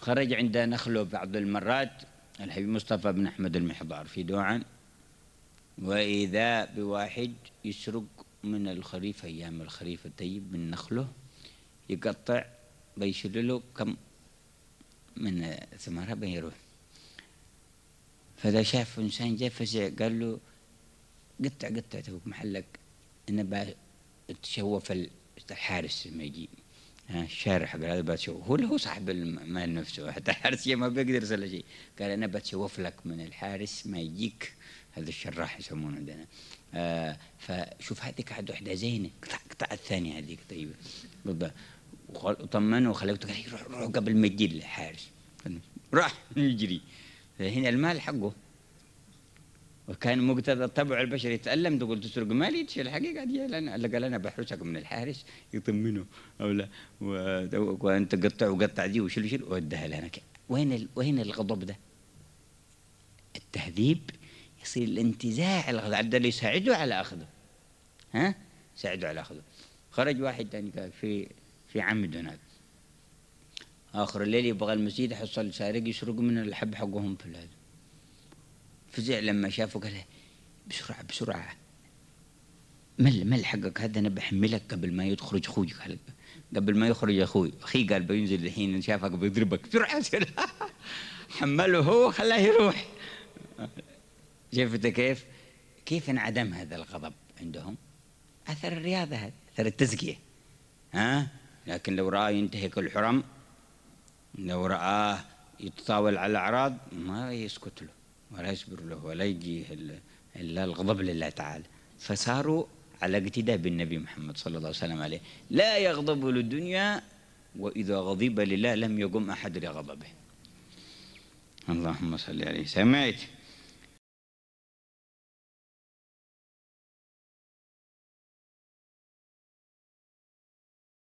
خرج عند نخله بعض المرات الحبيب مصطفى بن أحمد المحضار في دوعا وإذا بواحد يسرق من الخريف أيام الخريف الطيب من نخله يقطع بيشيل له كم من ثمرها بيروح فذا شاف إنسان جاء فزع قال له قطع قطع تبوك محلك أنا بتشوف الحارس لما يجي قال هذا باتشو هو اللي هو صاحب المال نفسه حتى الحارس ما بيقدر ولا شيء قال انا بتشوف لك من الحارس ما يجيك هذا الشراح يسمونه عندنا آه فشوف هذه عاد وحده زينه قطع قطع الثانيه هذيك طيبه بالضبط وطمنه وخليته قال روح روح قبل ما يجي الحارس راح يجري هنا المال حقه وكان مقتضى الطبع البشري يتألم تقول تسرق مالي تشيل الحقيقة دي لأن قال أنا بحرسك من الحارس يطمنه أو لا وأنت قطع وقطع دي وشيل وشيل ودها لنا وين ال... وين الغضب ده؟ التهذيب يصير الانتزاع الغضب ده اللي يساعده على أخذه ها؟ يساعده على أخذه خرج واحد ثاني قال في في عمد هناك آخر الليل يبغى المسجد حصل سارق يسرق من الحب حقهم في هذا فزع لما شافه قال بسرعة بسرعة مل مل حقك هذا أنا بحملك قبل ما يخرج أخوي قال قبل ما يخرج أخوي أخي قال بينزل الحين شافك بيضربك بسرعة حمله هو خلاه يروح شفت كيف كيف انعدم هذا الغضب عندهم أثر الرياضة هذا أثر التزكية ها لكن لو رأى ينتهك الحرم لو رآه يتطاول على الأعراض ما يسكت له ولا يصبر له ولا يجيه إلا الغضب لله تعالى فصاروا على اقتداء بالنبي محمد صلى الله عليه وسلم عليه لا يغضب للدنيا وإذا غضب لله لم يقم أحد لغضبه اللهم صل عليه سمعت